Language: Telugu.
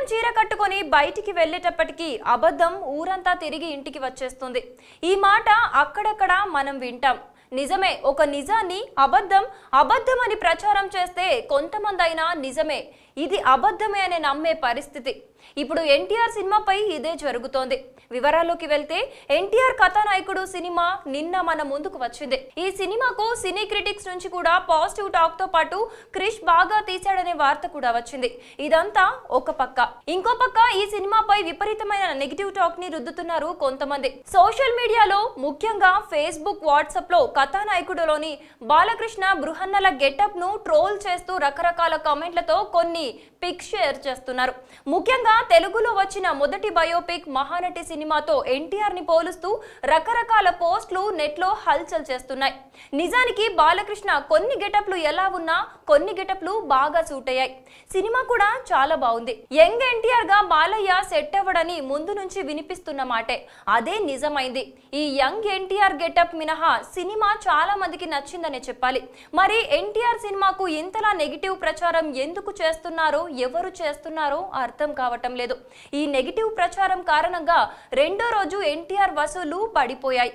విలన్ చీర కట్టుకొని బయటికి వెళ్ళేటప్పటికీ అబద్ధం ఊరంతా తిరిగి ఇంటికి వచ్చేస్తుంది ఈ మాట అక్కడక్కడ మనం వింటాం నిజమే ఒక నిజాన్ని అబద్ధం అబద్ధం అని ప్రచారం చేస్తే కొంతమంది అయినా నిజమే ఇది అబద్ధమే అని నమ్మే పరిస్థితి ఇప్పుడు ఎన్టీఆర్ సినిమాపై ఇదే జరుగుతోంది వివరాల్లోకి వెళ్తే ఎన్టీఆర్ కథానాయకుడు సినిమా నిన్న మన ముందుకు వచ్చింది ఈ సినిమాకు సినీ క్రిటిక్స్ నుంచి కూడా పాజిటివ్ టాక్ తో పాటు క్రిష్ బాగా తీశాడనే వార్త కూడా వచ్చింది ఇదంతా ఒక పక్క ఇంకో పక్క ఈ సినిమాపై విపరీతమైన నెగిటివ్ టాక్ ని రుద్దుతున్నారు కొంతమంది సోషల్ మీడియాలో ముఖ్యంగా ఫేస్బుక్ వాట్సాప్ లో కథానాయకుడులోని బాలకృష్ణ బృహన్నల గెటప్ ను ట్రోల్ చేస్తూ రకరకాల కామెంట్లతో కొన్ని ని పిక్ షేర్ చేస్తున్నారు ముఖ్యంగా తెలుగులో వచ్చిన మొదటి బయోపిక్ మహానటి సినిమాతో ఎన్టీఆర్ ని పోలుస్తూ రకరకాల పోస్టులు నెట్లో హల్చల్ చేస్తున్నాయి నిజానికి బాలకృష్ణ కొన్ని గెటప్లు ఎలా ఉన్నా కొన్ని గెటప్లు బాగా సూట్ అయ్యాయి సినిమా కూడా చాలా బాగుంది యంగ్ ఎన్టీఆర్ గా బాలయ్య సెట్ అవ్వడని ముందు నుంచి వినిపిస్తున్న మాటే అదే నిజమైంది ఈ యంగ్ ఎన్టీఆర్ గెటప్ మినహా సినిమా చాలా మందికి నచ్చిందనే చెప్పాలి మరి ఎన్టీఆర్ సినిమాకు ఇంతలా నెగిటివ్ ప్రచారం ఎందుకు చేస్తున్నారు చేస్తున్నారో ఎవరు చేస్తున్నారో అర్థం కావటం లేదు ఈ నెగిటివ్ ప్రచారం కారణంగా రెండో రోజు ఎన్టీఆర్ వసూలు పడిపోయాయి